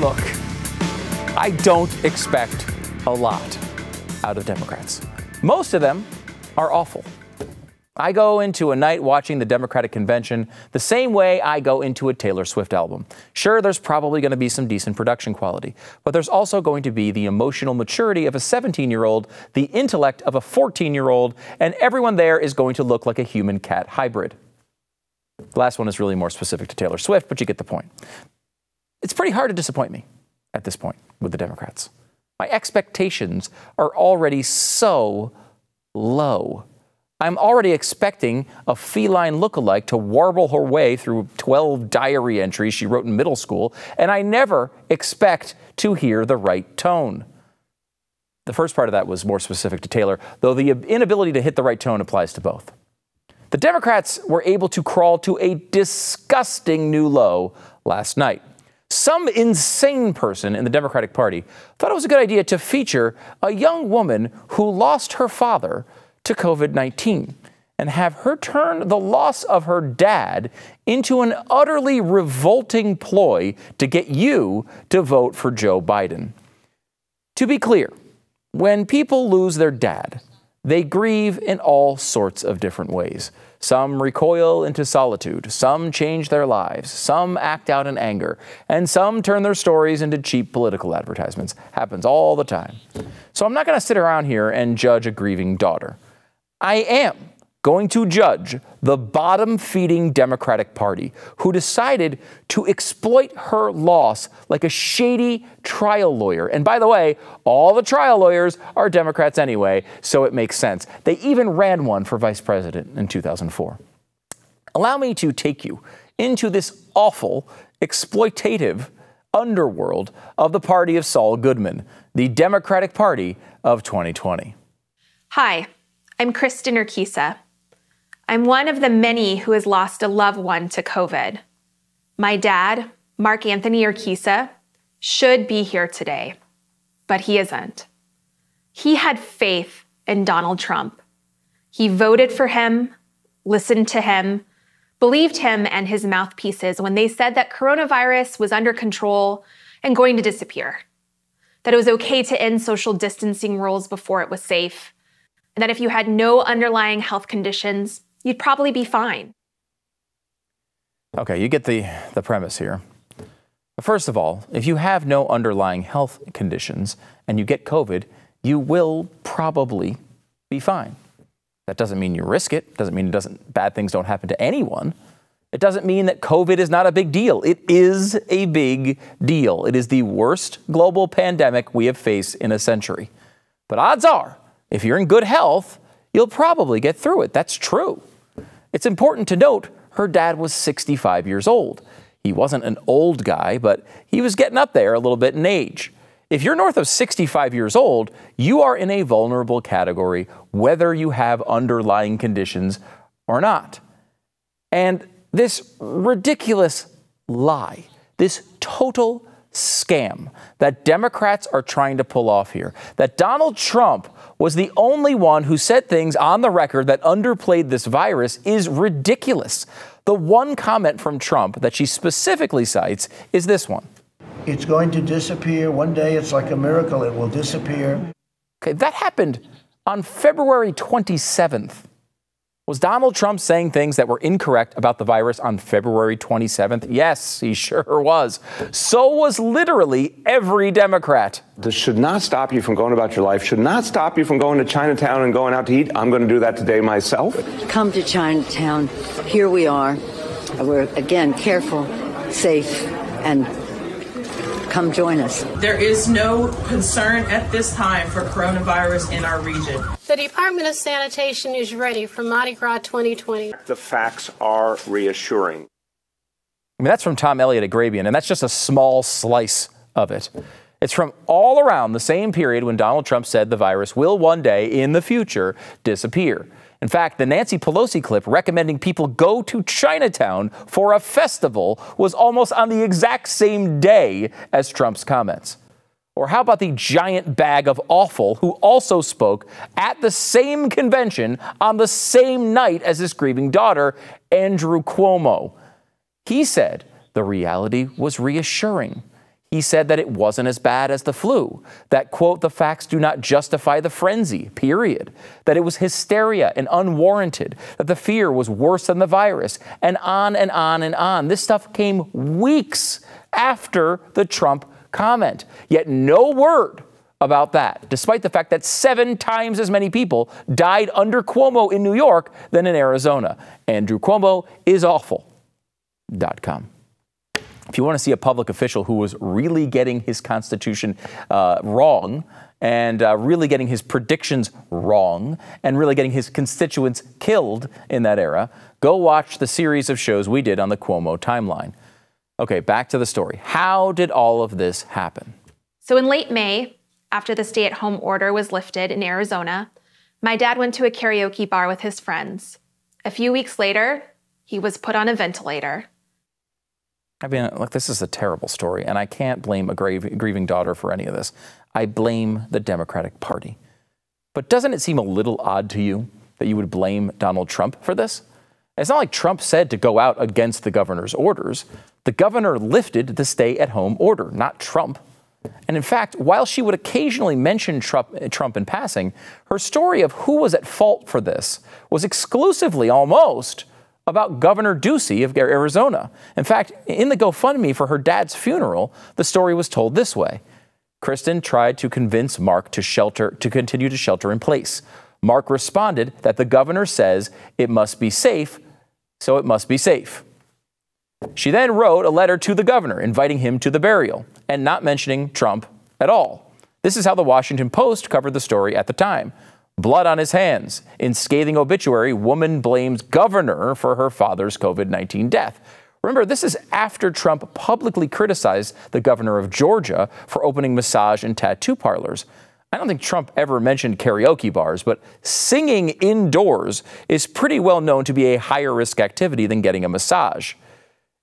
look, I don't expect a lot out of Democrats. Most of them are awful. I go into a night watching the Democratic convention the same way I go into a Taylor Swift album. Sure, there's probably going to be some decent production quality, but there's also going to be the emotional maturity of a 17 year old, the intellect of a 14 year old, and everyone there is going to look like a human cat hybrid. The last one is really more specific to Taylor Swift, but you get the point. It's pretty hard to disappoint me at this point with the Democrats. My expectations are already so low. I'm already expecting a feline lookalike to warble her way through 12 diary entries she wrote in middle school, and I never expect to hear the right tone. The first part of that was more specific to Taylor, though the inability to hit the right tone applies to both. The Democrats were able to crawl to a disgusting new low last night. Some insane person in the Democratic Party thought it was a good idea to feature a young woman who lost her father to COVID 19 and have her turn the loss of her dad into an utterly revolting ploy to get you to vote for Joe Biden. To be clear, when people lose their dad, they grieve in all sorts of different ways. Some recoil into solitude, some change their lives, some act out in anger, and some turn their stories into cheap political advertisements. Happens all the time. So I'm not going to sit around here and judge a grieving daughter. I am going to judge the bottom feeding Democratic Party, who decided to exploit her loss like a shady trial lawyer. And by the way, all the trial lawyers are Democrats anyway, so it makes sense. They even ran one for vice president in 2004. Allow me to take you into this awful, exploitative underworld of the party of Saul Goodman, the Democratic Party of 2020. Hi, I'm Kristen Urquiza. I'm one of the many who has lost a loved one to COVID. My dad, Mark Anthony Urquiza, should be here today, but he isn't. He had faith in Donald Trump. He voted for him, listened to him, believed him and his mouthpieces when they said that coronavirus was under control and going to disappear, that it was okay to end social distancing rules before it was safe, and that if you had no underlying health conditions, you'd probably be fine. Okay, you get the, the premise here. First of all, if you have no underlying health conditions and you get COVID, you will probably be fine. That doesn't mean you risk it. Doesn't mean it doesn't bad things don't happen to anyone. It doesn't mean that COVID is not a big deal. It is a big deal. It is the worst global pandemic we have faced in a century. But odds are, if you're in good health, you'll probably get through it. That's true. It's important to note her dad was 65 years old. He wasn't an old guy, but he was getting up there a little bit in age. If you're north of 65 years old, you are in a vulnerable category, whether you have underlying conditions or not. And this ridiculous lie, this total scam that Democrats are trying to pull off here. That Donald Trump was the only one who said things on the record that underplayed this virus is ridiculous. The one comment from Trump that she specifically cites is this one It's going to disappear. One day it's like a miracle, it will disappear. Okay, that happened on February 27th. Was Donald Trump saying things that were incorrect about the virus on February 27th? Yes, he sure was. So was literally every Democrat. This should not stop you from going about your life, should not stop you from going to Chinatown and going out to eat. I'm going to do that today myself. Come to Chinatown. Here we are. We're, again, careful, safe, and come join us. There is no concern at this time for coronavirus in our region. The Department of Sanitation is ready for Mardi Gras 2020. The facts are reassuring. I mean, that's from Tom Elliott at Grabian, and that's just a small slice of it. It's from all around the same period when Donald Trump said the virus will one day in the future disappear. In fact, the Nancy Pelosi clip recommending people go to Chinatown for a festival was almost on the exact same day as Trump's comments. Or how about the giant bag of awful, who also spoke at the same convention on the same night as his grieving daughter, Andrew Cuomo? He said the reality was reassuring he said that it wasn't as bad as the flu, that, quote, the facts do not justify the frenzy, period, that it was hysteria and unwarranted, that the fear was worse than the virus, and on and on and on. This stuff came weeks after the Trump comment, yet no word about that, despite the fact that seven times as many people died under Cuomo in New York than in Arizona. Andrew Cuomo is awful.com if you want to see a public official who was really getting his Constitution uh, wrong, and uh, really getting his predictions wrong and really getting his constituents killed in that era, go watch the series of shows we did on the Cuomo timeline. Okay, back to the story. How did all of this happen? So, in late May, after the stay at home order was lifted in Arizona, my dad went to a karaoke bar with his friends. A few weeks later, he was put on a ventilator. I mean, this is a terrible story, and I can't blame a grave, grieving daughter for any of this. I blame the Democratic Party. But doesn't it seem a little odd to you that you would blame Donald Trump for this? It's not like Trump said to go out against the governor's orders. The governor lifted the stay at home order, not Trump. And in fact, while she would occasionally mention Trump, Trump in passing, her story of who was at fault for this was exclusively almost about Governor Ducey of Arizona. In fact, in the GoFundMe for her dad's funeral, the story was told this way. Kristen tried to convince Mark to shelter to continue to shelter in place. Mark responded that the governor says it must be safe, so it must be safe. She then wrote a letter to the governor inviting him to the burial and not mentioning Trump at all. This is how the Washington Post covered the story at the time blood on his hands. In scathing obituary, woman blames governor for her father's COVID 19 death. Remember, this is after Trump publicly criticized the governor of Georgia for opening massage and tattoo parlors. I don't think Trump ever mentioned karaoke bars, but singing indoors is pretty well known to be a higher risk activity than getting a massage.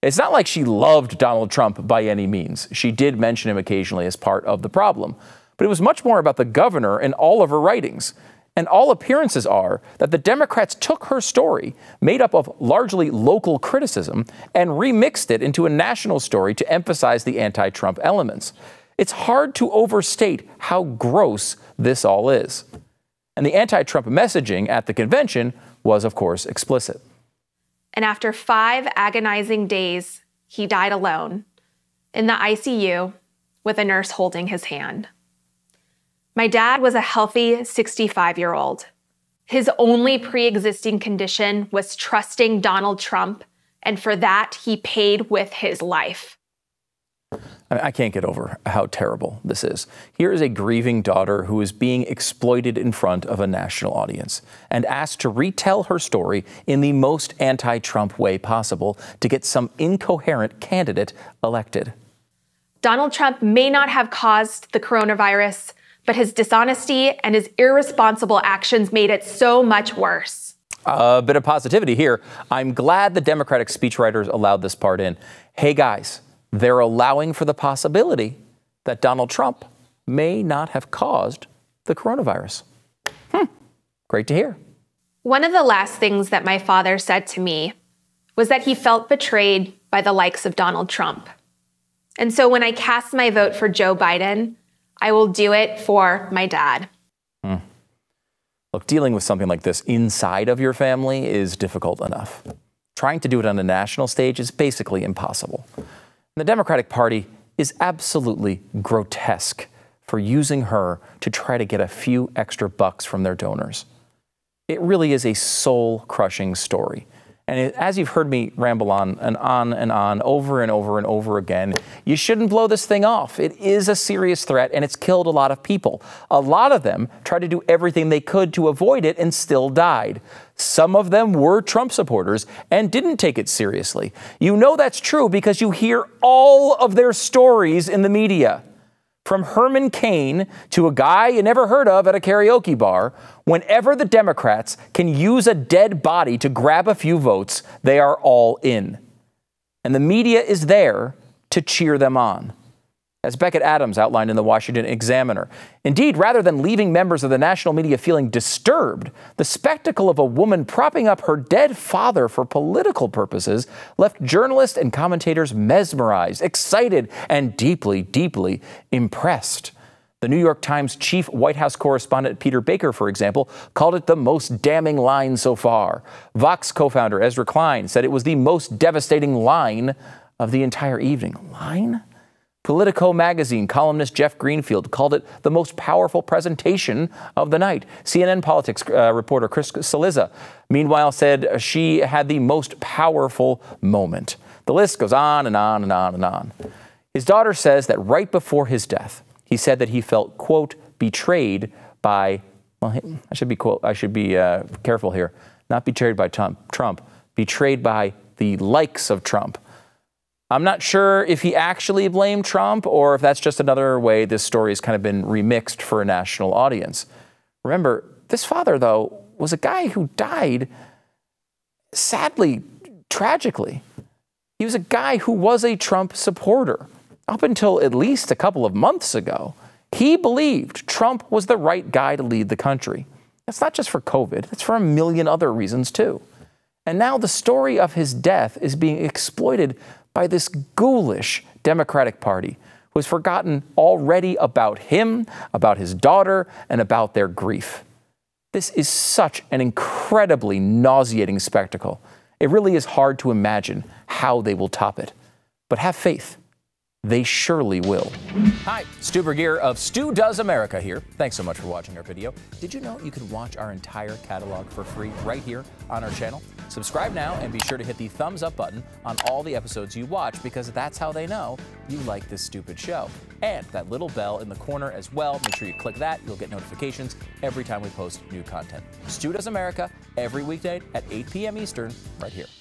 It's not like she loved Donald Trump by any means. She did mention him occasionally as part of the problem. But it was much more about the governor in all of her writings and all appearances are that the Democrats took her story, made up of largely local criticism, and remixed it into a national story to emphasize the anti Trump elements. It's hard to overstate how gross this all is. And the anti Trump messaging at the convention was, of course, explicit. And after five agonizing days, he died alone in the ICU with a nurse holding his hand. My dad was a healthy 65 year old. His only pre existing condition was trusting Donald Trump, and for that, he paid with his life. I can't get over how terrible this is. Here is a grieving daughter who is being exploited in front of a national audience and asked to retell her story in the most anti Trump way possible to get some incoherent candidate elected. Donald Trump may not have caused the coronavirus, but his dishonesty and his irresponsible actions made it so much worse. A bit of positivity here. I'm glad the Democratic speechwriters allowed this part in. Hey guys, they're allowing for the possibility that Donald Trump may not have caused the coronavirus. Hmm. Great to hear. One of the last things that my father said to me was that he felt betrayed by the likes of Donald Trump. And so when I cast my vote for Joe Biden, I will do it for my dad. Hmm. Look, dealing with something like this inside of your family is difficult enough. Trying to do it on a national stage is basically impossible. the Democratic Party is absolutely grotesque for using her to try to get a few extra bucks from their donors. It really is a soul crushing story. And it, as you've heard me ramble on and on and on, over and over and over again, you shouldn't blow this thing off. It is a serious threat, and it's killed a lot of people. A lot of them tried to do everything they could to avoid it and still died. Some of them were Trump supporters and didn't take it seriously. You know that's true because you hear all of their stories in the media from Herman Cain to a guy you never heard of at a karaoke bar, whenever the Democrats can use a dead body to grab a few votes, they are all in. And the media is there to cheer them on as Beckett Adams outlined in the Washington Examiner. Indeed, rather than leaving members of the national media feeling disturbed, the spectacle of a woman propping up her dead father for political purposes left journalists and commentators mesmerized, excited, and deeply, deeply impressed. The New York Times chief White House correspondent Peter Baker, for example, called it the most damning line so far. Vox co founder Ezra Klein said it was the most devastating line of the entire evening. Line? Politico magazine columnist Jeff Greenfield called it the most powerful presentation of the night. CNN politics uh, reporter Chris Saliza, meanwhile, said she had the most powerful moment. The list goes on and on and on and on. His daughter says that right before his death, he said that he felt, quote, betrayed by, well, I should be, quote, I should be uh, careful here, not betrayed by Trump, Trump, betrayed by the likes of Trump. I'm not sure if he actually blamed Trump or if that's just another way this story has kind of been remixed for a national audience. Remember, this father, though, was a guy who died sadly, tragically. He was a guy who was a Trump supporter. Up until at least a couple of months ago, he believed Trump was the right guy to lead the country. That's not just for COVID, that's for a million other reasons, too. And now the story of his death is being exploited by this ghoulish Democratic Party who has forgotten already about him, about his daughter, and about their grief. This is such an incredibly nauseating spectacle. It really is hard to imagine how they will top it. But have faith they surely will. Hi, Stu Gear of Stu Does America here. Thanks so much for watching our video. Did you know you can watch our entire catalog for free right here on our channel? Subscribe now and be sure to hit the thumbs up button on all the episodes you watch because that's how they know you like this stupid show. And that little bell in the corner as well. Make sure you click that. You'll get notifications every time we post new content. Stu Does America every weekday at 8 p.m. Eastern right here.